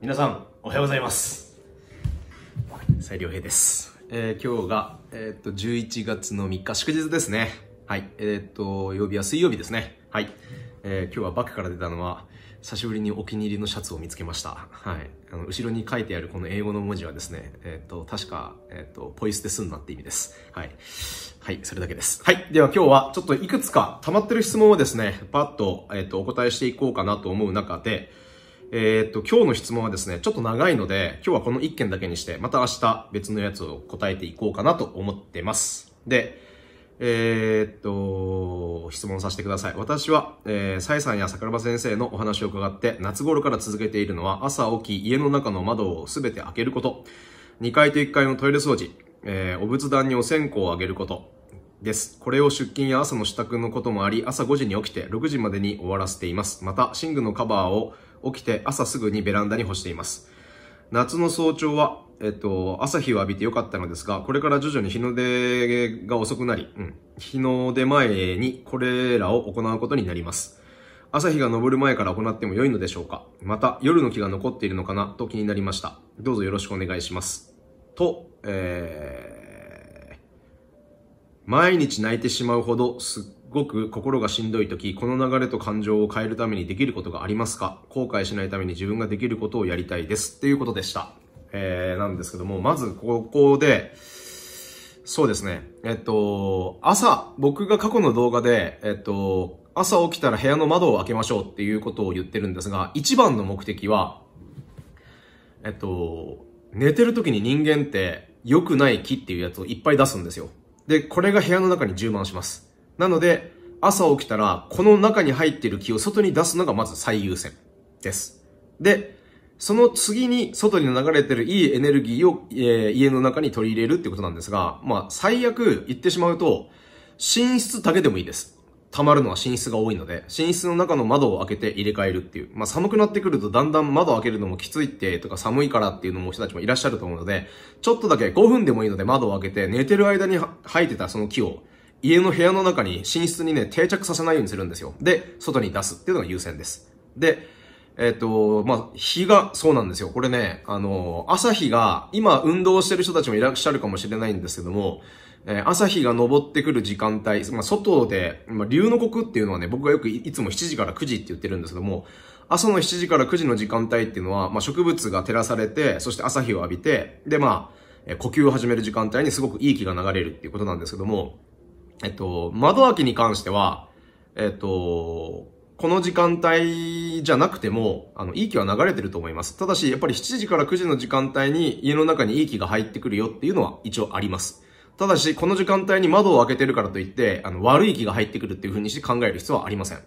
皆さん、おはようございます。斉良平です。えー、今日が、えー、っと、11月の3日、祝日ですね。はい。えー、っと、曜日は水曜日ですね。はい。えー、今日はバッグから出たのは、久しぶりにお気に入りのシャツを見つけました。はい。あの、後ろに書いてあるこの英語の文字はですね、えっ、ー、と、確か、えっ、ー、と、ポイ捨てすんなって意味です。はい。はい、それだけです。はい。では今日は、ちょっといくつか溜まってる質問をですね、パッと、えっ、と、お答えしていこうかなと思う中で、えっと、今日の質問はですね、ちょっと長いので、今日はこの1件だけにして、また明日別のやつを答えていこうかなと思ってます。で、えー、っと、質問させてください。私は、えー、サイさんや桜庭先生のお話を伺って、夏頃から続けているのは、朝起き、家の中の窓をすべて開けること、2階と1階のトイレ掃除、えー、お仏壇にお線香をあげること、です。これを出勤や朝の支度のこともあり、朝5時に起きて6時までに終わらせています。また、寝具のカバーを起きて朝すぐにベランダに干しています。夏の早朝はえっと、朝日を浴びてよかったのですが、これから徐々に日の出が遅くなり、うん、日の出前にこれらを行うことになります。朝日が昇る前から行っても良いのでしょうかまた、夜の木が残っているのかなと気になりました。どうぞよろしくお願いします。と、えー、毎日泣いてしまうほどすっごく心がしんどい時、この流れと感情を変えるためにできることがありますか後悔しないために自分ができることをやりたいです。ということでした。えー、なんですけども、まずここで、そうですね。えっと、朝、僕が過去の動画で、えっと、朝起きたら部屋の窓を開けましょうっていうことを言ってるんですが、一番の目的は、えっと、寝てる時に人間って良くない木っていうやつをいっぱい出すんですよ。で、これが部屋の中に充満します。なので、朝起きたら、この中に入ってる木を外に出すのがまず最優先です。で、その次に外に流れてるいいエネルギーを、えー、家の中に取り入れるってことなんですが、まあ最悪言ってしまうと、寝室だけでもいいです。溜まるのは寝室が多いので、寝室の中の窓を開けて入れ替えるっていう。まあ寒くなってくるとだんだん窓開けるのもきついってとか寒いからっていうのも人たちもいらっしゃると思うので、ちょっとだけ5分でもいいので窓を開けて寝てる間に生えてたその木を家の部屋の中に寝室にね定着させないようにするんですよ。で、外に出すっていうのが優先です。で、えっ、と、まあ、日が、そうなんですよ。これね、あの、朝日が、今運動してる人たちもいらっしゃるかもしれないんですけども、えー、朝日が昇ってくる時間帯、まあ、外で、まあ、竜の国っていうのはね、僕がよくいつも7時から9時って言ってるんですけども、朝の7時から9時の時間帯っていうのは、まあ、植物が照らされて、そして朝日を浴びて、で、まあ、えー、呼吸を始める時間帯にすごくいい気が流れるっていうことなんですけども、えっと、窓開きに関しては、えっと、この時間帯じゃなくても、あの、いい気は流れてると思います。ただし、やっぱり7時から9時の時間帯に家の中にいい気が入ってくるよっていうのは一応あります。ただし、この時間帯に窓を開けてるからといって、あの、悪い気が入ってくるっていう風にして考える必要はありません。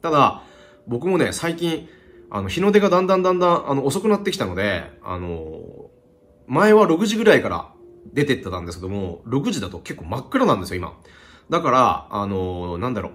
ただ、僕もね、最近、あの、日の出がだんだんだんだん、あの、遅くなってきたので、あの、前は6時ぐらいから出てってたんですけども、6時だと結構真っ暗なんですよ、今。だから、あの、なんだろう。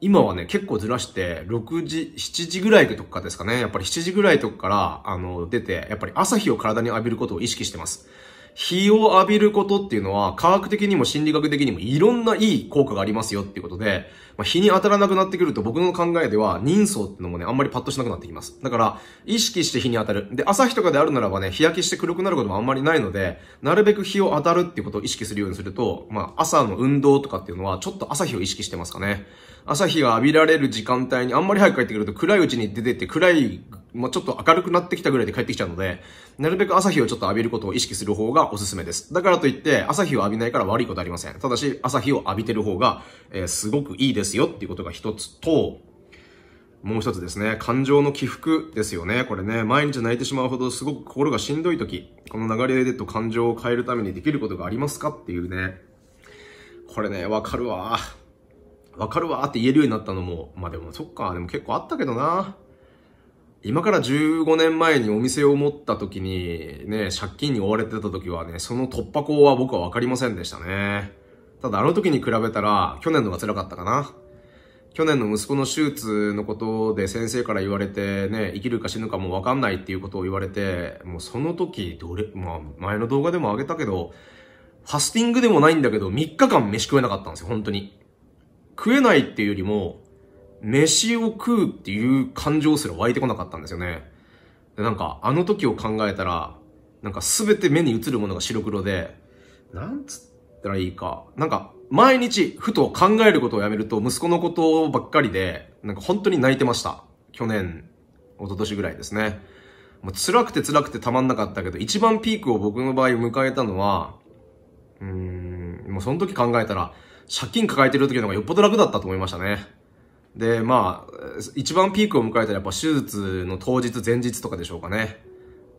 今はね、結構ずらして、6時、7時ぐらいとかですかね。やっぱり7時ぐらいとかから、あの、出て、やっぱり朝日を体に浴びることを意識してます。日を浴びることっていうのは、科学的にも心理学的にもいろんないい効果がありますよっていうことで、まあ、日に当たらなくなってくると僕の考えでは人相ってのもね、あんまりパッとしなくなってきます。だから、意識して日に当たる。で、朝日とかであるならばね、日焼けして黒くなることもあんまりないので、なるべく日を当たるっていうことを意識するようにすると、まあ、朝の運動とかっていうのは、ちょっと朝日を意識してますかね。朝日が浴びられる時間帯にあんまり早く帰ってくると暗いうちに出てって暗い、まあ、ちょっと明るくなってきたぐらいで帰ってきちゃうので、なるべく朝日をちょっと浴びることを意識する方がおすすめです。だからといって、朝日を浴びないから悪いことありません。ただし、朝日を浴びてる方が、えー、すごくいいです。ですよっていうことが一つと、もう一つですね、感情の起伏ですよね。これね、毎日泣いてしまうほどすごく心がしんどい時、この流れでと感情を変えるためにできることがありますかっていうね、これね、わかるわ。わかるわって言えるようになったのも、まあでもそっか、でも結構あったけどな。今から15年前にお店を持った時に、ね、借金に追われてた時はね、その突破口は僕はわかりませんでしたね。ただあの時に比べたら、去年のが辛かったかな。去年の息子の手術のことで先生から言われてね、生きるか死ぬかもわかんないっていうことを言われて、もうその時、どれ、まあ前の動画でもあげたけど、ファスティングでもないんだけど、3日間飯食えなかったんですよ、本当に。食えないっていうよりも、飯を食うっていう感情すら湧いてこなかったんですよね。でなんか、あの時を考えたら、なんか全て目に映るものが白黒で、なんつっったらいいか。なんか、毎日、ふと考えることをやめると、息子のことばっかりで、なんか本当に泣いてました。去年、一昨年ぐらいですね。もう辛くて辛くてたまんなかったけど、一番ピークを僕の場合迎えたのは、うーん、もうその時考えたら、借金抱えてる時の方がよっぽど楽だったと思いましたね。で、まあ、一番ピークを迎えたらやっぱ手術の当日、前日とかでしょうかね。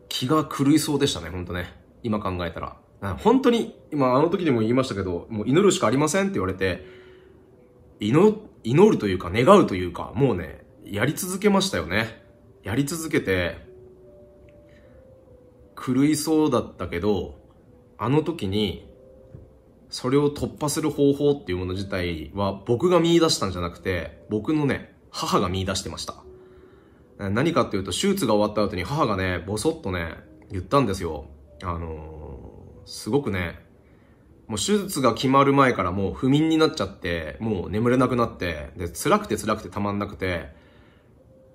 気が狂いそうでしたね、ほんとね。今考えたら。本当に、今あの時でも言いましたけど、もう祈るしかありませんって言われて、祈、祈るというか願うというか、もうね、やり続けましたよね。やり続けて、狂いそうだったけど、あの時に、それを突破する方法っていうもの自体は僕が見出したんじゃなくて、僕のね、母が見出してました。何かっていうと、手術が終わった後に母がね、ぼそっとね、言ったんですよ。あのすごくね、もう手術が決まる前からもう不眠になっちゃって、もう眠れなくなって、で、辛くて辛くてたまんなくて、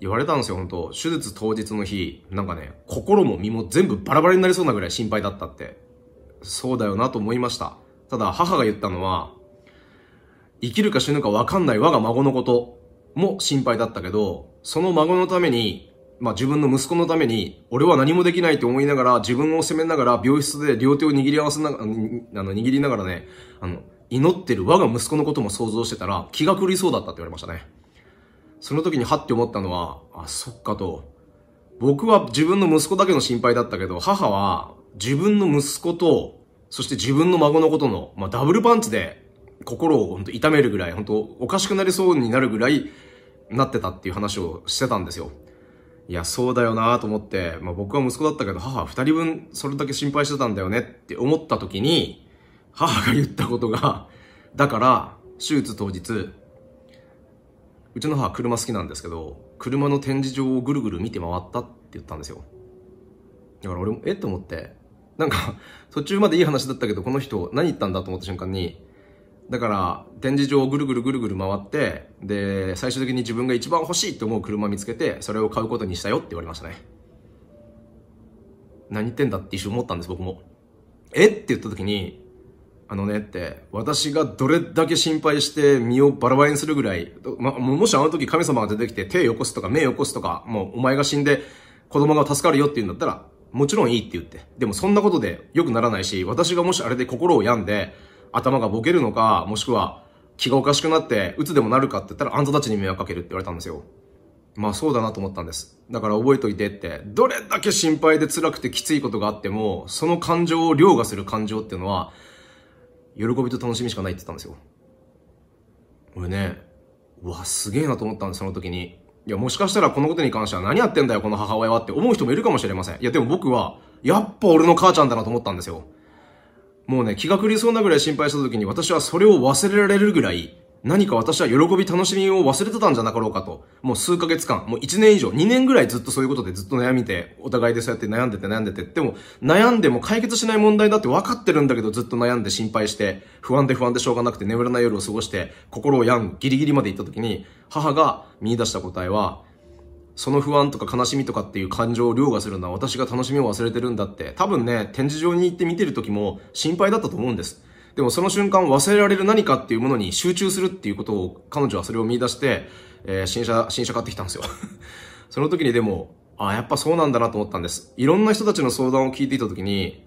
言われたんですよ、本当手術当日の日、なんかね、心も身も全部バラバラになりそうなぐらい心配だったって。そうだよなと思いました。ただ、母が言ったのは、生きるか死ぬかわかんない我が孫のことも心配だったけど、その孫のためにまあ、自分の息子のために、俺は何もできないと思いながら、自分を責めながら、病室で両手を握り合わせながら、あの、握りながらね、あの、祈ってる我が息子のことも想像してたら、気が狂いそうだったって言われましたね。その時にはって思ったのは、あ、そっかと。僕は自分の息子だけの心配だったけど、母は自分の息子と、そして自分の孫のことの、まあ、ダブルパンチで心を本当痛めるぐらい、本当おかしくなりそうになるぐらいなってたっていう話をしてたんですよ。いや、そうだよなと思って、まあ僕は息子だったけど、母二人分それだけ心配してたんだよねって思った時に、母が言ったことが、だから、手術当日、うちの母車好きなんですけど、車の展示場をぐるぐる見て回ったって言ったんですよ。だから俺も、えと思って、なんか、途中までいい話だったけど、この人何言ったんだと思った瞬間に、だから展示場をぐるぐるぐるぐる回ってで最終的に自分が一番欲しいと思う車見つけてそれを買うことにしたよって言われましたね何言ってんだって一瞬思ったんです僕もえって言った時にあのねって私がどれだけ心配して身をバラバラにするぐらい、ま、もしあの時神様が出てきて手をよこすとか目をよこすとかもうお前が死んで子供が助かるよって言うんだったらもちろんいいって言ってでもそんなことで良くならないし私がもしあれで心を病んで頭がボケるのか、もしくは気がおかしくなって鬱でもなるかって言ったらあんたたちに迷惑かけるって言われたんですよ。まあそうだなと思ったんです。だから覚えといてって、どれだけ心配で辛くてきついことがあっても、その感情を凌駕する感情っていうのは、喜びと楽しみしかないって言ったんですよ。俺ね、うわ、すげえなと思ったんです、その時に。いや、もしかしたらこのことに関しては何やってんだよ、この母親はって思う人もいるかもしれません。いや、でも僕は、やっぱ俺の母ちゃんだなと思ったんですよ。もうね、気が狂いそうなぐらい心配した時に私はそれを忘れられるぐらい、何か私は喜び楽しみを忘れてたんじゃなかろうかと。もう数ヶ月間、もう1年以上、2年ぐらいずっとそういうことでずっと悩みて、お互いでそうやって悩んでて悩んでて。でも、悩んでも解決しない問題だって分かってるんだけどずっと悩んで心配して、不安で不安でしょうがなくて眠らない夜を過ごして、心を病むギリギリまで行った時に、母が見出した答えは、その不安とか悲しみとかっていう感情を凌駕するのは私が楽しみを忘れてるんだって、多分ね、展示場に行って見てる時も心配だったと思うんです。でもその瞬間忘れられる何かっていうものに集中するっていうことを、彼女はそれを見出して、えー、新車、新車買ってきたんですよ その時にでも、ああ、やっぱそうなんだなと思ったんです。いろんな人たちの相談を聞いていた時に、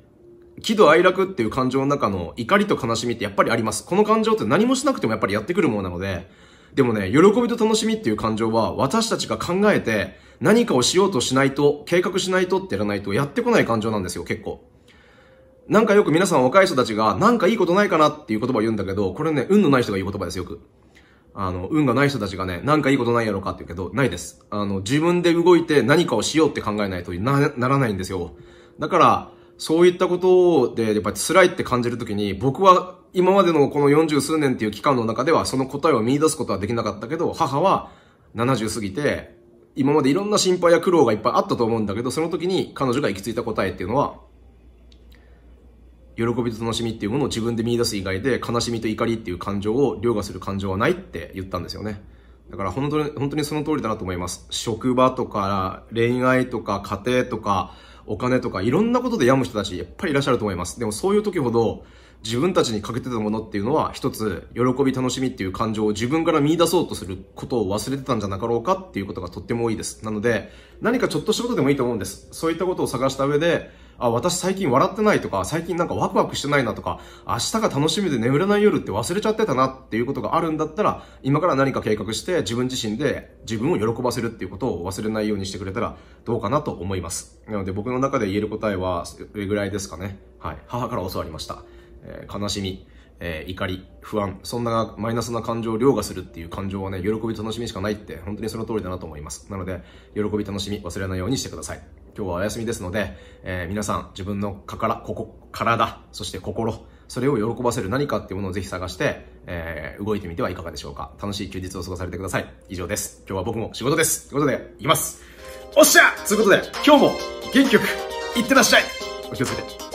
喜怒哀楽っていう感情の中の怒りと悲しみってやっぱりあります。この感情って何もしなくてもやっぱりやってくるものなので、でもね、喜びと楽しみっていう感情は私たちが考えて何かをしようとしないと、計画しないとってやらないとやってこない感情なんですよ、結構。なんかよく皆さん若い人たちがなんかいいことないかなっていう言葉を言うんだけど、これね、運のない人が言う言葉ですよく。あの、運がない人たちがね、なんかいいことないやろかって言うけど、ないです。あの、自分で動いて何かをしようって考えないとな、ならないんですよ。だから、そういったことで、やっぱり辛いって感じるときに、僕は今までのこの40数年っていう期間の中では、その答えを見出すことはできなかったけど、母は70過ぎて、今までいろんな心配や苦労がいっぱいあったと思うんだけど、その時に彼女が行き着いた答えっていうのは、喜びと楽しみっていうものを自分で見出す以外で、悲しみと怒りっていう感情を凌駕する感情はないって言ったんですよね。だから本当に、本当にその通りだなと思います。職場とか、恋愛とか、家庭とか、お金とかいろんなことで病む人たちやっぱりいらっしゃると思います。でもそういう時ほど自分たちに欠けてたものっていうのは一つ喜び楽しみっていう感情を自分から見出そうとすることを忘れてたんじゃなかろうかっていうことがとっても多いです。なので何かちょっとしたことでもいいと思うんです。そういったことを探した上であ、私最近笑ってないとか、最近なんかワクワクしてないなとか、明日が楽しみで眠れない夜って忘れちゃってたなっていうことがあるんだったら、今から何か計画して自分自身で自分を喜ばせるっていうことを忘れないようにしてくれたらどうかなと思います。なので僕の中で言える答えは、それぐらいですかね。はい。母から教わりました。えー、悲しみ。えー、怒り、不安、そんなマイナスな感情を凌駕するっていう感情はね、喜び楽しみしかないって、本当にその通りだなと思います。なので、喜び楽しみ忘れないようにしてください。今日はお休みですので、えー、皆さん自分のかから、ここ、体、そして心、それを喜ばせる何かっていうものをぜひ探して、えー、動いてみてはいかがでしょうか。楽しい休日を過ごされてください。以上です。今日は僕も仕事です。ということで、いきます。おっしゃということで、今日も元気よく、いってらっしゃいお気をつけて。